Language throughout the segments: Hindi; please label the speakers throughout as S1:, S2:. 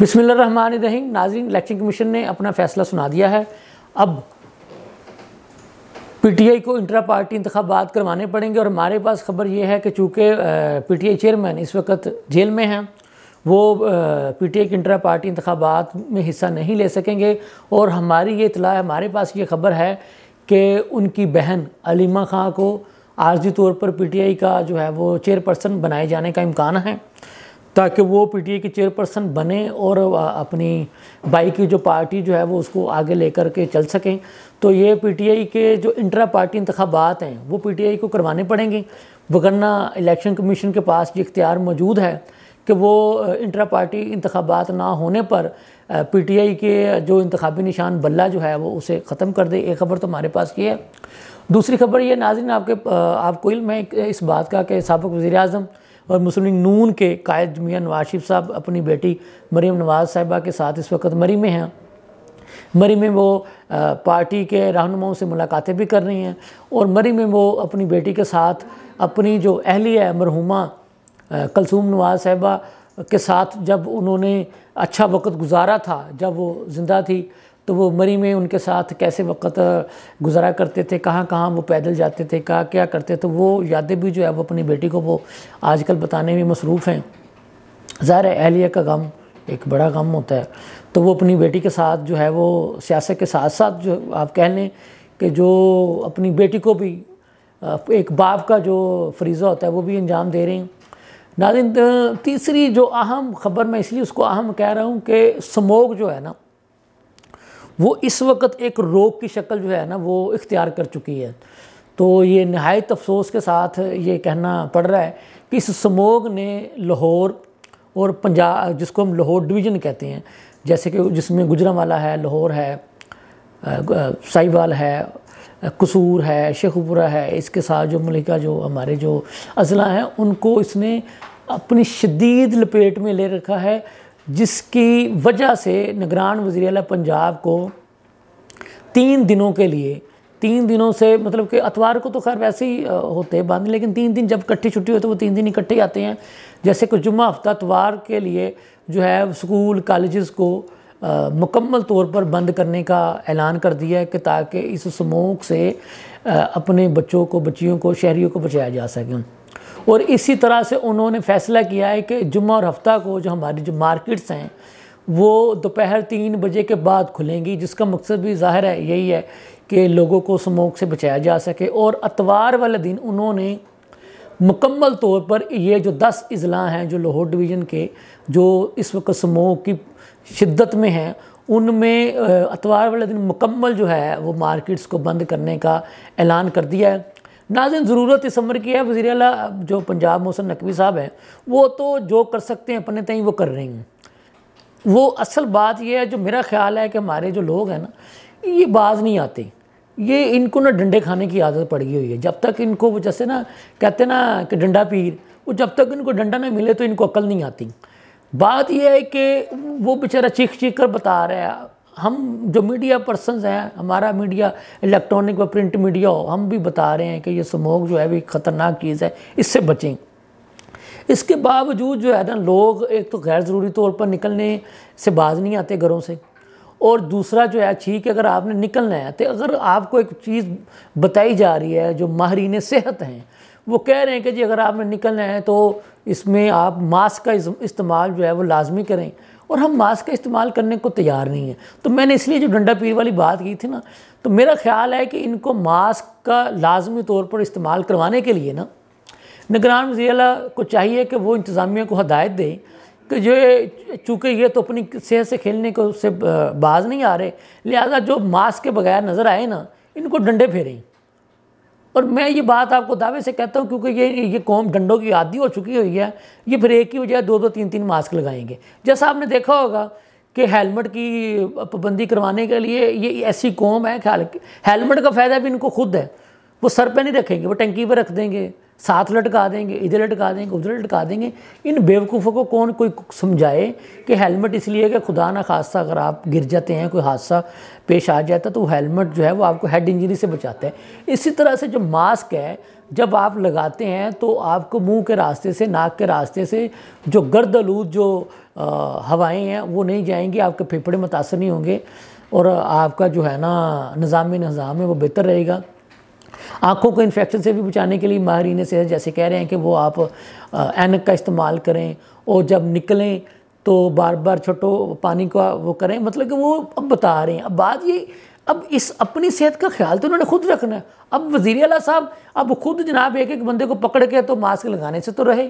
S1: बिसमिल्ल रहमान रहीम नाजरीन इलेक्शन कमीशन ने अपना फैसला सुना दिया है अब पीटीआई को इंटरा पार्टी इंतबात करवाने पड़ेंगे और हमारे पास खबर ये है कि चूँकि पीटीआई चेयरमैन इस वक्त जेल में हैं वो पीटीआई के इंटरा पार्टी इंतबात में हिस्सा नहीं ले सकेंगे और हमारी ये इतला है हमारे पास ये खबर है कि उनकी बहन अलीमा खां को आर्जी तौर पर पीटीआई का जो है वो चेयरपर्सन बनाए जाने का इम्कान है ताकि वो पीटीए की चेयरपर्सन बने और अपनी बाई की जो पार्टी जो है वो उसको आगे लेकर के चल सकें तो ये पीटीआई के जो इंटरा पार्टी इंतबात हैं वो पीटीआई को करवाने पड़ेंगे वगरना इलेक्शन कमीशन के पास ये इख्तियार मौजूद है कि वो इंटरा पार्टी इंतबात ना होने पर पी टी आई के जो इंतबी निशान बल्ला जो है वो उसे ख़त्म कर दे एक खबर तो हमारे पास की है दूसरी खबर ये नाजिन आपके आपको इल्म है इस बात का कि सबक वज़ी अजम और मुस्लिम लीग नून के कायद मियाँ नवाशिफ साहब अपनी बेटी मरीम नवाज साहिबा के साथ इस वक्त मरी में हैं मरी में वो पार्टी के रहनुमाओं से मुलाकातें भी कर रही हैं और मरी में वो अपनी बेटी के साथ अपनी जो है मरहुमा कलसूम नवाज साहिबा के साथ जब उन्होंने अच्छा वक्त गुजारा था जब वो ज़िंदा थी तो वो मरी में उनके साथ कैसे वक़्त गुजारा करते थे कहाँ कहाँ वो पैदल जाते थे कहाँ क्या करते थे तो वो यादें भी जो है वो अपनी बेटी को वो आजकल बताने में मसरूफ़ हैं ज़ाहिर अहलिया का गम एक बड़ा गम होता है तो वो अपनी बेटी के साथ जो है वो सियासत के साथ साथ जो आप कह लें कि जो अपनी बेटी को भी एक बाप का जो फरीज़ा होता है वो भी अंजाम दे रहे हैं नाजिन तीसरी जो अहम ख़बर मैं इसलिए उसको अहम कह रहा हूँ कि स्मोक जो है ना वो इस वक्त एक रोग की शक्ल जो है ना वो इख्तियार कर चुकी है तो ये नहायत अफसोस के साथ ये कहना पड़ रहा है कि इस समोग ने लाहौर और पंजाब जिसको हम लाहौर डिवीज़न कहते हैं जैसे कि जिसमें गुजरावाला है लाहौर है साहिवाल है कसूर है शेखपुरा है इसके साथ जो मलिका जो हमारे जो अजला हैं उनको इसने अपनी शदीद लपेट में ले रखा है जिसकी वजह से निगरान वजी पंजाब को तीन दिनों के लिए तीन दिनों से मतलब कि अतवार को तो खैर वैसे ही होते हैं बंद लेकिन तीन दिन जब इकट्ठी छुट्टी होती है वो तीन दिन इकट्ठे आते हैं जैसे कि जुम्मा हफ्ता अतवार के लिए जो है स्कूल कॉलेज़ को आ, मुकम्मल तौर पर बंद करने का ऐलान कर दिया है कि ताकि इस स्मोक से आ, अपने बच्चों को बच्चियों को शहरीों को बचाया जा सके और इसी तरह से उन्होंने फैसला किया है कि जुम्मा और हफ्ता को जो हमारी जो मार्केट्स हैं वो दोपहर तीन बजे के बाद खुलेंगी जिसका मकसद भी ज़ाहिर है यही है कि लोगों को स्मोक से बचाया जा सके और अतवार वाले दिन उन्होंने मुकम्मल तौर पर ये जो दस अजला हैं जो लाहौर डिवीज़न के जो इस वक्त स्मोक की शिद्दत में हैं उनमें अतवार वाले दिन मुकम्मल जो है वो मार्केट्स को बंद करने का ऐलान कर दिया है नाजन ज़रूरत इस अमर की है वज़ी अल जो पंजाब मोहसन नकवी साहब हैं वो तो जो कर सकते हैं अपने तय वो कर रही हैं वो असल बात यह है जो मेरा ख्याल है कि हमारे जो लोग हैं ना ये बाज नहीं आते ये इनको ना डंडे खाने की आदत पड़ गई हुई है जब तक इनको वो जैसे ना कहते ना कि डंडा पीर वो जब तक इनको डंडा ना मिले तो इनको अकल नहीं आती बात यह है कि वो बेचारा चीख चीख कर बता रहा है हम जो मीडिया पर्सनस हैं हमारा मीडिया इलेक्ट्रॉनिक व प्रिंट मीडिया हो हम भी बता रहे हैं कि ये स्मोक जो है भी ख़तरनाक चीज़ है इससे बचें इसके बावजूद जो है ना लोग एक तो गैर ज़रूरी तौर पर निकलने से बाज नहीं आते घरों से और दूसरा जो है ठीक है अगर आपने निकलना है तो अगर आपको एक चीज़ बताई जा रही है जो माहरीन सेहत हैं वो कह रहे हैं कि जी अगर आपने निकलना है तो इसमें आप मास्क का इस्तेमाल जो है वो लाजमी करें और हम मास्क का इस्तेमाल करने को तैयार नहीं है तो मैंने इसलिए जो डंडा पीर वाली बात की थी ना तो मेरा ख्याल है कि इनको मास्क का लाजमी तौर पर इस्तेमाल करवाने के लिए ना निगरान वजी को चाहिए कि वो इंतज़ामिया को हदायत दें कि ये चूँकि ये तो अपनी सेहत से खेलने को से बाज नहीं आ रहे लिहाजा जो मास्क के बगैर नज़र आए ना इनको डंडे फेरें और मैं ये बात आपको दावे से कहता हूँ क्योंकि ये ये कौम डंडों की आदि हो चुकी हुई है ये फिर एक ही वजह दो दो तीन तीन मास्क लगाएंगे जैसा आपने देखा होगा कि हेलमेट की पाबंदी करवाने के लिए ये ऐसी कौम है ख्याल हेलमेट का फ़ायदा भी इनको खुद है वो सर पर नहीं रखेंगे वो टंकी पर रख देंगे साथ लटका देंगे इधर लटका देंगे उधर लटका देंगे इन बेवकूफ़ों को कौन कोई समझाए कि हेलमेट इसलिए कि खुदा ना खासा अगर आप गिर जाते हैं कोई हादसा पेश आ जाता है तो हेलमेट जो है वो आपको हेड इंजरी से बचाता है इसी तरह से जो मास्क है जब आप लगाते हैं तो आपको मुंह के रास्ते से नाक के रास्ते से जो गर्द आलूद जो हवाएँ हैं वो नहीं जाएंगी आपके फेफड़े मुतासर नहीं होंगे और आपका जो है ना निज़ाम निज़ाम है वो बेहतर रहेगा आँखों को इन्फेक्शन से भी बचाने के लिए माहरीन से जैसे कह रहे हैं कि वो आप एनक का इस्तेमाल करें और जब निकलें तो बार बार छोटो पानी का वो करें मतलब कि वो अब बता रहे हैं अब बात ये अब इस अपनी सेहत का ख्याल तो उन्होंने खुद रखना है अब वजीर अला साहब अब खुद जनाब एक एक बंदे को पकड़ के तो मास्क लगाने से तो रहे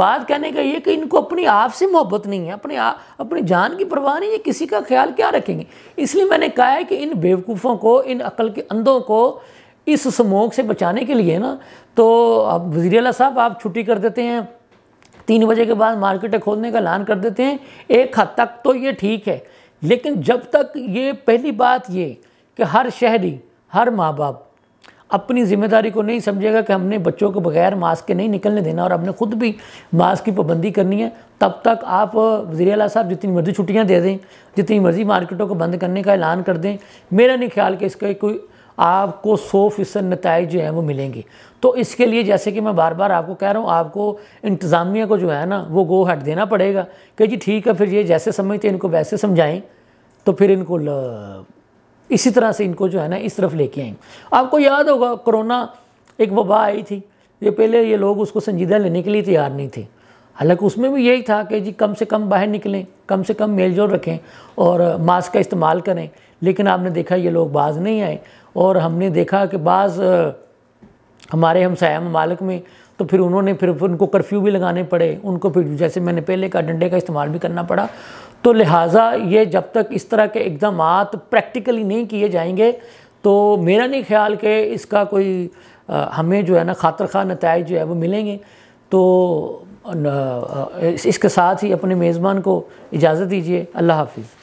S1: बात कहने का ये कि इनको अपनी आप से मोहब्बत नहीं है अपने आप अपनी जान की परवाह नहीं है किसी का ख्याल क्या रखेंगे इसलिए मैंने कहा है कि इन बेवकूफ़ों को इन अकल के अंधों को इस स्मोक से बचाने के लिए ना तो अब वजी अला साहब आप छुट्टी कर देते हैं तीन बजे के बाद मार्केटें खोलने का ऐलान कर देते हैं एक हद तक तो ये ठीक है लेकिन जब तक ये पहली बात ये कि हर शहरी हर माँ बाप अपनी ज़िम्मेदारी को नहीं समझेगा कि हमने बच्चों को बगैर मास्क के नहीं निकलने देना और हमने खुद भी मास्क की पाबंदी करनी है तब तक आप वजी अला साहब जितनी मर्ज़ी छुट्टियाँ दे दें जितनी मर्ज़ी मार्केटों को बंद करने का ऐलान कर दें मेरा नहीं ख्याल कि इसका कोई आपको सौ फीसद नतज जो हैं वो मिलेंगे तो इसके लिए जैसे कि मैं बार बार आपको कह रहा हूँ आपको इंतज़ामिया को जो है ना वो गो हट देना पड़ेगा कि जी ठीक है फिर ये जैसे समझते इनको वैसे समझाएं तो फिर इनको ल... इसी तरह से इनको जो है ना इस तरफ लेके आएंगे आपको याद होगा कोरोना एक वबा आई थी ये पहले ये लोग उसको संजीदा लेने के लिए तैयार नहीं थे हालांकि उसमें भी यही था कि जी कम से कम बाहर निकलें कम से कम मेल जोल रखें और मास्क का इस्तेमाल करें लेकिन आपने देखा ये लोग बाज नहीं आए और हमने देखा कि बाज़ हमारे हमसाया ममालक में तो फिर उन्होंने फिर उनको कर्फ्यू भी लगाने पड़े उनको फिर जैसे मैंने पहले कहा डंडे का इस्तेमाल भी करना पड़ा तो लिहाजा ये जब तक इस तरह के इकदाम प्रैक्टिकली नहीं किए जाएंगे तो मेरा नहीं ख्याल कि इसका कोई आ, हमें जो है ना खातर खा नतज जो है वो मिलेंगे तो इसके साथ ही अपने मेज़बान को इजाज़त दीजिए अल्लाह हाफिज़